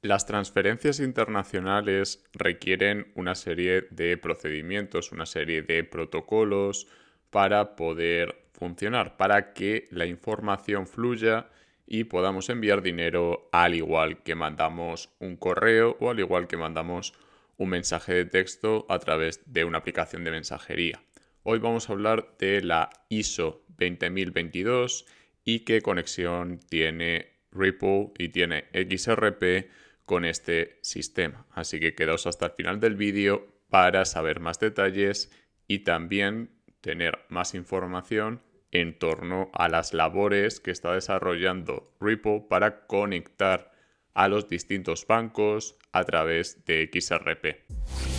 Las transferencias internacionales requieren una serie de procedimientos, una serie de protocolos para poder funcionar, para que la información fluya y podamos enviar dinero al igual que mandamos un correo o al igual que mandamos un mensaje de texto a través de una aplicación de mensajería. Hoy vamos a hablar de la ISO 20022 y qué conexión tiene Ripple y tiene XRP con este sistema. Así que quedaos hasta el final del vídeo para saber más detalles y también tener más información en torno a las labores que está desarrollando Ripple para conectar a los distintos bancos a través de XRP.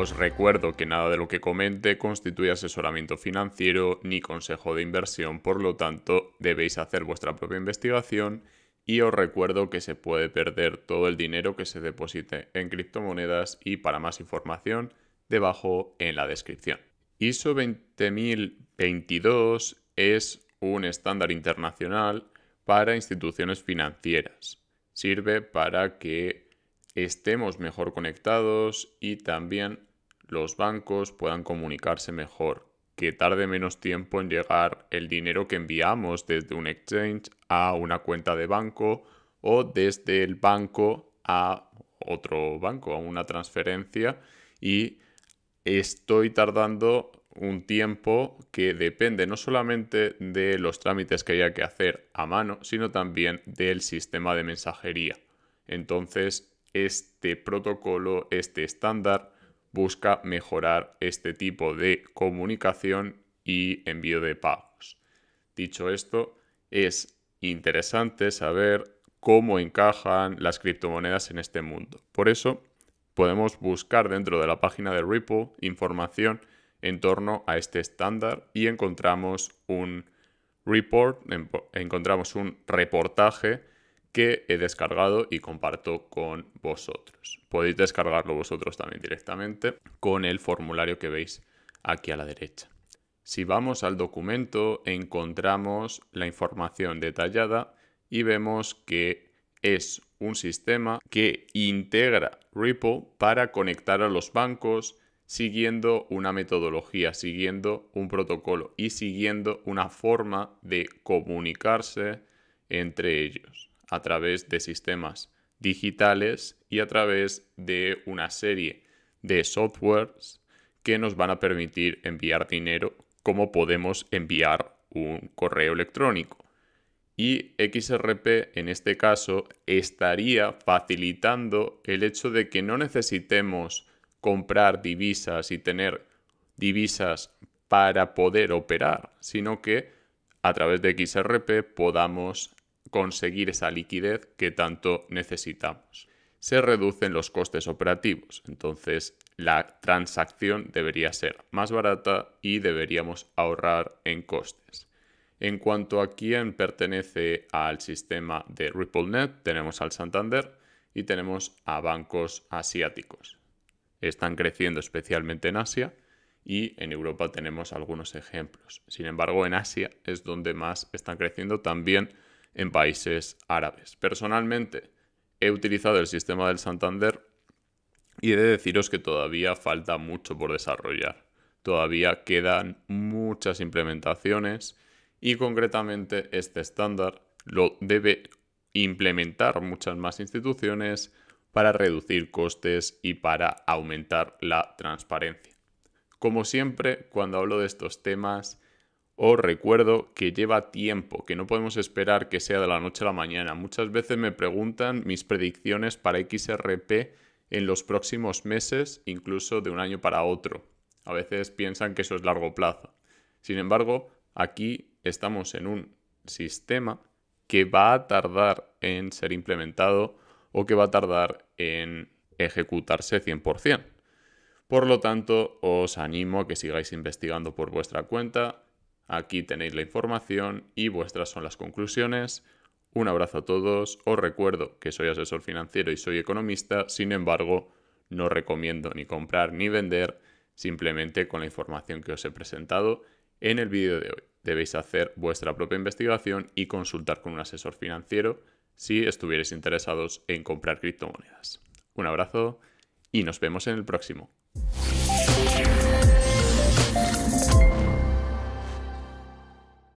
Os recuerdo que nada de lo que comente constituye asesoramiento financiero ni consejo de inversión, por lo tanto debéis hacer vuestra propia investigación y os recuerdo que se puede perder todo el dinero que se deposite en criptomonedas y para más información debajo en la descripción. ISO 20022 es un estándar internacional para instituciones financieras. Sirve para que estemos mejor conectados y también los bancos puedan comunicarse mejor, que tarde menos tiempo en llegar el dinero que enviamos desde un exchange a una cuenta de banco o desde el banco a otro banco, a una transferencia y estoy tardando un tiempo que depende no solamente de los trámites que haya que hacer a mano, sino también del sistema de mensajería. Entonces, este protocolo, este estándar, busca mejorar este tipo de comunicación y envío de pagos. Dicho esto, es interesante saber cómo encajan las criptomonedas en este mundo. Por eso, podemos buscar dentro de la página de Ripple información en torno a este estándar y encontramos un report, encontramos un reportaje que he descargado y comparto con vosotros. Podéis descargarlo vosotros también directamente con el formulario que veis aquí a la derecha. Si vamos al documento encontramos la información detallada y vemos que es un sistema que integra Ripple para conectar a los bancos siguiendo una metodología, siguiendo un protocolo y siguiendo una forma de comunicarse entre ellos a través de sistemas digitales y a través de una serie de softwares que nos van a permitir enviar dinero como podemos enviar un correo electrónico. Y XRP en este caso estaría facilitando el hecho de que no necesitemos comprar divisas y tener divisas para poder operar, sino que a través de XRP podamos conseguir esa liquidez que tanto necesitamos. Se reducen los costes operativos, entonces la transacción debería ser más barata y deberíamos ahorrar en costes. En cuanto a quién pertenece al sistema de RippleNet, tenemos al Santander y tenemos a bancos asiáticos. Están creciendo especialmente en Asia y en Europa tenemos algunos ejemplos. Sin embargo, en Asia es donde más están creciendo también en países árabes. Personalmente, he utilizado el sistema del Santander y he de deciros que todavía falta mucho por desarrollar. Todavía quedan muchas implementaciones y concretamente este estándar lo debe implementar muchas más instituciones para reducir costes y para aumentar la transparencia. Como siempre, cuando hablo de estos temas, os recuerdo que lleva tiempo, que no podemos esperar que sea de la noche a la mañana. Muchas veces me preguntan mis predicciones para XRP en los próximos meses, incluso de un año para otro. A veces piensan que eso es largo plazo. Sin embargo, aquí estamos en un sistema que va a tardar en ser implementado o que va a tardar en ejecutarse 100%. Por lo tanto, os animo a que sigáis investigando por vuestra cuenta, Aquí tenéis la información y vuestras son las conclusiones. Un abrazo a todos. Os recuerdo que soy asesor financiero y soy economista, sin embargo, no recomiendo ni comprar ni vender, simplemente con la información que os he presentado en el vídeo de hoy. Debéis hacer vuestra propia investigación y consultar con un asesor financiero si estuvierais interesados en comprar criptomonedas. Un abrazo y nos vemos en el próximo.